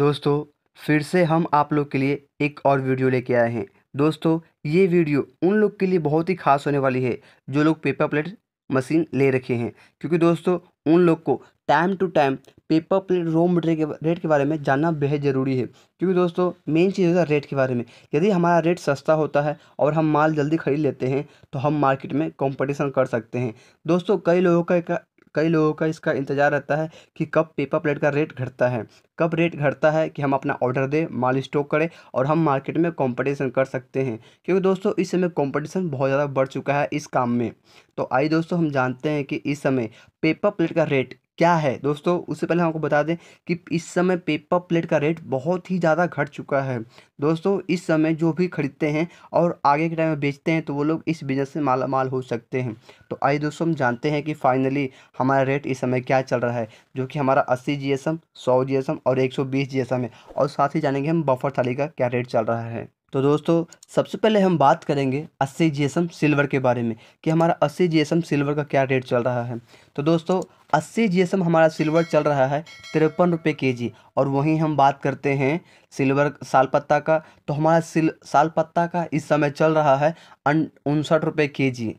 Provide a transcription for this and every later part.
दोस्तों फिर से हम आप लोग के लिए एक और वीडियो लेके आए हैं दोस्तों ये वीडियो उन लोग के लिए बहुत ही खास होने वाली है जो लोग पेपर प्लेट मशीन ले रखे हैं क्योंकि दोस्तों उन लोग को time to time paper plate raw material के रेट के बारे में जानना बेहद ज़रूरी है क्योंकि दोस्तों मेन चीज़ होता है रेट के बारे में यदि हमारा रेट सस्ता होता है और हम माल जल्दी खरीद लेते हैं तो हम मार्केट में कंपटीशन कर सकते हैं दोस्तों कई लोगों का कई लोगों का इसका इंतज़ार रहता है कि कब पेपर प्लेट का रेट घटता है कब रेट घटता है कि हम अपना ऑर्डर दें माल स्टॉक करें और हम मार्केट में कंपटीशन कर सकते हैं क्योंकि दोस्तों इस समय कंपटीशन बहुत ज़्यादा बढ़ चुका है इस काम में तो आइए दोस्तों हम जानते हैं कि इस समय पेपर प्लेट का रेट क्या है दोस्तों उससे पहले हमको बता दें कि इस समय पेपर प्लेट का रेट बहुत ही ज़्यादा घट चुका है दोस्तों इस समय जो भी खरीदते हैं और आगे के टाइम में बेचते हैं तो वो लोग इस बिज़नेस से माला माल हो सकते हैं तो आइए दोस्तों हम जानते हैं कि फाइनली हमारा रेट इस समय क्या चल रहा है जो कि हमारा अस्सी जी एस एम सौ जी एस एम और एक सौ बीस जी एस एम है और साथ ही जानेंगे हम बफर थाली का क्या रेट चल रहा है तो दोस्तों सबसे पहले हम बात करेंगे अस्सी जी सिल्वर के बारे में कि हमारा अस्सी जी सिल्वर का क्या रेट चल रहा है तो दोस्तों अस्सी जी हमारा सिल्वर चल रहा है तिरपन रुपये के जी और वहीं हम बात करते हैं सिल्वर साल पत्ता का तो हमारा सिल साल पत्ता का इस समय चल रहा है उनसठ रुपये के जी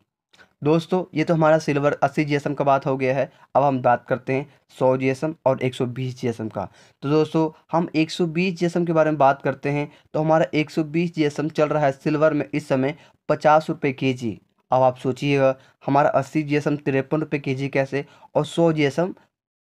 दोस्तों ये तो हमारा सिल्वर 80 जी का बात हो गया है अब हम बात करते हैं 100 जी और 120 जी का तो दोस्तों हम 120 जी के बारे में बात करते हैं तो हमारा 120 जी चल रहा है सिल्वर में इस समय पचास रुपये के जी अब आप सोचिएगा हमारा अस्सी जी एस एम तिरपन रुपये के जी कैसे और सौ जी एस एम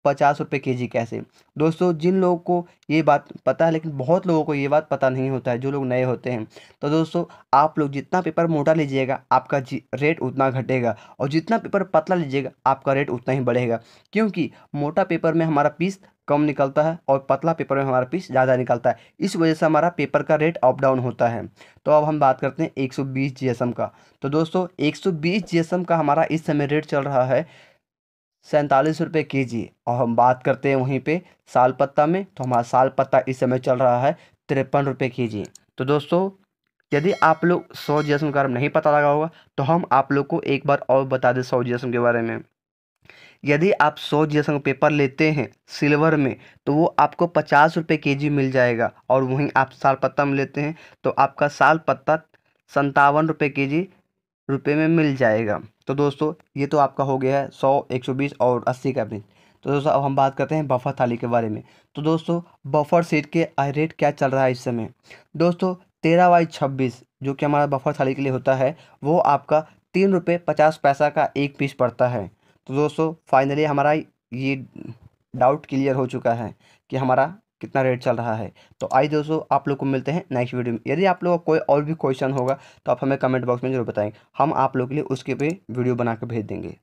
पचास रुपये के जी कैसे दोस्तों जिन लोगों को ये बात पता है लेकिन बहुत लोगों को ये बात पता नहीं होता है जो लोग नए होते हैं तो दोस्तों आप लोग जितना पेपर मोटा लीजिएगा आपका रेट उतना घटेगा और जितना पेपर पतला लीजिएगा आपका रेट उतना ही बढ़ेगा क्योंकि मोटा पेपर में हमारा पीस कम निकलता है और पतला पेपर में हमारा पीस ज़्यादा निकलता है इस वजह से हमारा पेपर का रेट अप डाउन होता है तो अब हम बात करते हैं 120 जीएसएम का तो दोस्तों 120 जीएसएम का हमारा इस समय रेट चल रहा है सैंतालीस रुपये के जी और हम बात करते हैं वहीं पे साल पत्ता में तो हमारा साल पत्ता इस समय चल रहा है तिरपन रुपये के जी तो दोस्तों यदि आप लोग सौ जैसम के बारे में नहीं पता लगा होगा तो हम आप लोग को एक बार और बता दें सौ जैसम के बारे में यदि आप सौ जी का पेपर लेते हैं सिल्वर में तो वो आपको पचास रुपये के जी मिल जाएगा और वहीं आप साल पत्ता में लेते हैं तो आपका साल पत्ता संतावन रुपये के जी रुपये में मिल जाएगा तो दोस्तों ये तो आपका हो गया है सौ एक सौ बीस और अस्सी का एवरेज तो दोस्तों अब हम बात करते हैं बफर थाली के बारे में तो दोस्तों बफर सीट के रेट क्या चल रहा है इस समय दोस्तों तेरह बाई छब्बीस जो कि हमारा बफर थाली के लिए होता है वो आपका तीन रुपये पचास पैसा का एक पीस पड़ता है तो दोस्तों फाइनली हमारा ये डाउट क्लियर हो चुका है कि हमारा कितना रेट चल रहा है तो आई दोस्तों आप लोग को मिलते हैं नेक्स्ट वीडियो में यदि आप लोग का कोई और भी क्वेश्चन होगा तो आप हमें कमेंट बॉक्स में जरूर बताएं हम आप लोग के लिए उसके पे वीडियो बना के भेज देंगे